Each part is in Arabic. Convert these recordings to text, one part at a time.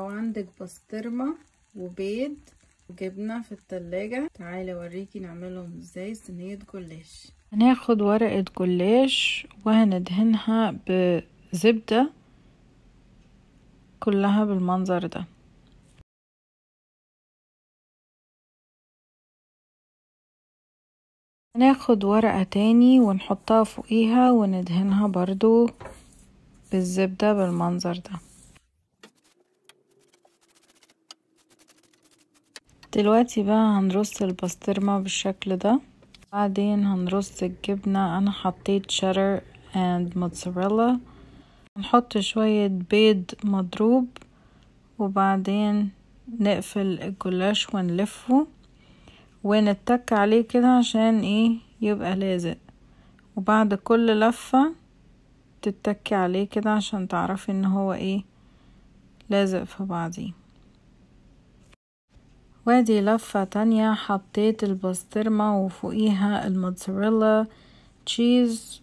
لو عندك بسطرمة وبيض وجبنة في التلاجة تعالي اوريكي نعملهم ازاي صينية جلاش هناخد ورقة جلاش وهندهنها بزبدة كلها بالمنظر ده هناخد ورقة تاني ونحطها فوقيها وندهنها برضو بالزبدة بالمنظر ده دلوقتي بقى هنرص البسترمة بالشكل ده بعدين هنرص الجبنة انا حطيت شاتر اند موتزاريلا هنحط شوية بيض مضروب وبعدين نقفل الجلاش ونلفه ونتك عليه كده عشان ايه يبقى لازق وبعد كل لفة تتكي عليه كده عشان تعرفي ان هو ايه لازق في بعضيه وادي لفة تانية حطيت البسترمة وفوقيها الموتزاريلا تشيز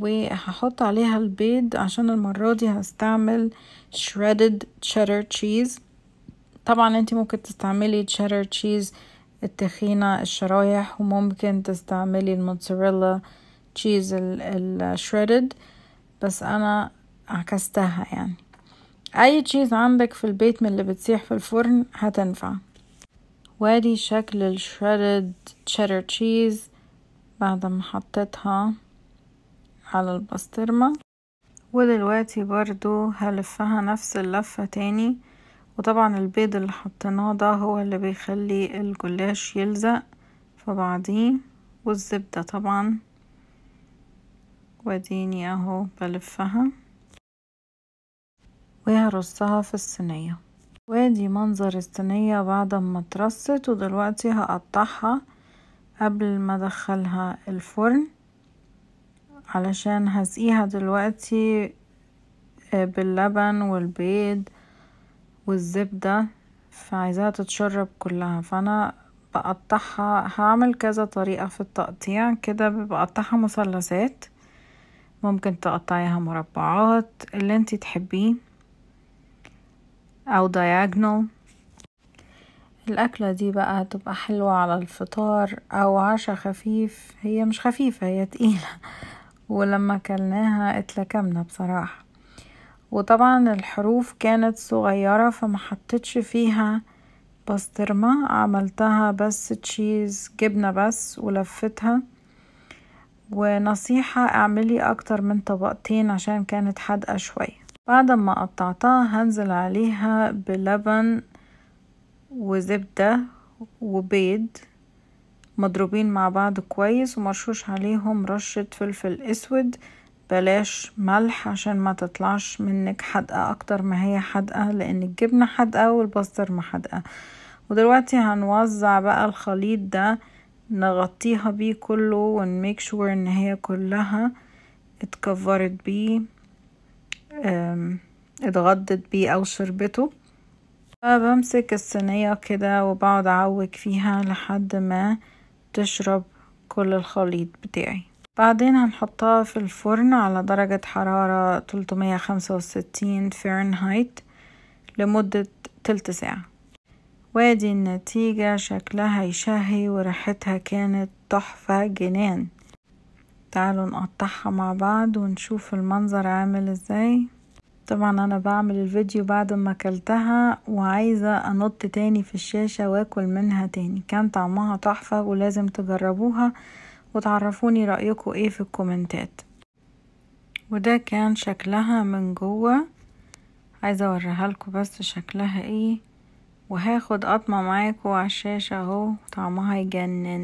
وهحط عليها البيض عشان المرة دي هستعمل شريدد تشيدر تشيز طبعا انت ممكن تستعملي تشيدر تشيز التخينة الشرايح وممكن تستعملي الموتزاريلا تشيز الشريدد بس انا عكستها يعني اي تشيز عندك في البيت من اللي بتسيح في الفرن هتنفع وادي شكل الشريد تشيدر تشيز بعد ما حطيتها على البسطرمة ودلوقتي برضو هلفها نفس اللفة تاني وطبعا البيض اللي حطيناه ده هو اللي بيخلي الجلاش يلزق في بعضيه والزبدة طبعا واديني اهو بلفها وهرصها في الصينية وادي منظر الصينية بعد ما اترصت ودلوقتي هقطعها قبل ما ادخلها الفرن علشان هسقيها دلوقتي آه، باللبن والبيض والزبدة فعايزاها تتشرب كلها فانا بقطعها هعمل كذا طريقة في التقطيع كده بقطعها مثلثات ممكن تقطعيها مربعات اللي انتي تحبيه أو diagonal الأكلة دي بقى هتبقى حلوة على الفطار أو عشاء خفيف هي مش خفيفة هي تقيلة ولما كلناها اتلكمنا بصراحة وطبعا الحروف كانت صغيرة فما حطيتش فيها بسطرمة عملتها بس تشيز جبنة بس ولفتها ونصيحة اعملي اكتر من طبقتين عشان كانت حادقة شوية بعد ما قطعتها هنزل عليها بلبن وزبدة وبيض مضروبين مع بعض كويس ومرشوش عليهم رشة فلفل اسود بلاش ملح عشان ما تطلعش منك حدقة اكتر ما هي حدقة لان الجبنة حدقة ما حدقة ودلوقتي هنوزع بقى الخليط ده نغطيها بيه كله ونميك شور ان هي كلها اتكفرت بيه اتغدت بيه او شربته بمسك الصينية كده وبقعد اعوج فيها لحد ما تشرب كل الخليط بتاعي بعدين هنحطها في الفرن على درجة حرارة 365 فرنهايت لمدة تلت ساعة وادي النتيجة شكلها يشهي وريحتها كانت تحفة جنان تعالوا نقطعها مع بعض ونشوف المنظر عامل ازاي طبعا انا بعمل الفيديو بعد ما اكلتها وعايزة انط تاني في الشاشة واكل منها تاني كان طعمها تحفة ولازم تجربوها وتعرفوني رأيكم ايه في الكومنتات وده كان شكلها من جوه عايزة اوريها لكم بس شكلها ايه وهاخد قطمة معاكم على الشاشة اهو طعمها يجنن